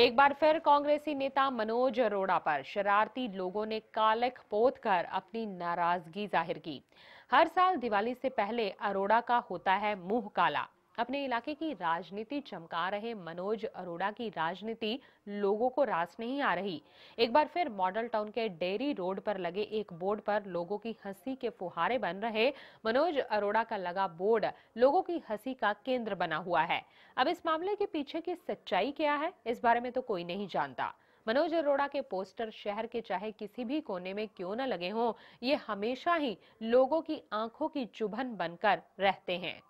एक बार फिर कांग्रेसी नेता मनोज अरोड़ा पर शरारती लोगों ने कालख पोत कर अपनी नाराजगी जाहिर की हर साल दिवाली से पहले अरोड़ा का होता है मुंह काला अपने इलाके की राजनीति चमका रहे मनोज अरोड़ा की राजनीति लोगों को रास नहीं आ रही एक बार फिर मॉडल टाउन के डेरी रोड पर लगे एक बोर्ड पर लोगों की हंसी के फुहारे बन रहे मनोज अरोड़ा का लगा बोर्ड लोगों की हंसी का केंद्र बना हुआ है अब इस मामले के पीछे की सच्चाई क्या है इस बारे में तो कोई नहीं जानता मनोज अरोड़ा के पोस्टर शहर के चाहे किसी भी कोने में क्यों न लगे हों ये हमेशा ही लोगों की आंखों की चुभन बनकर रहते हैं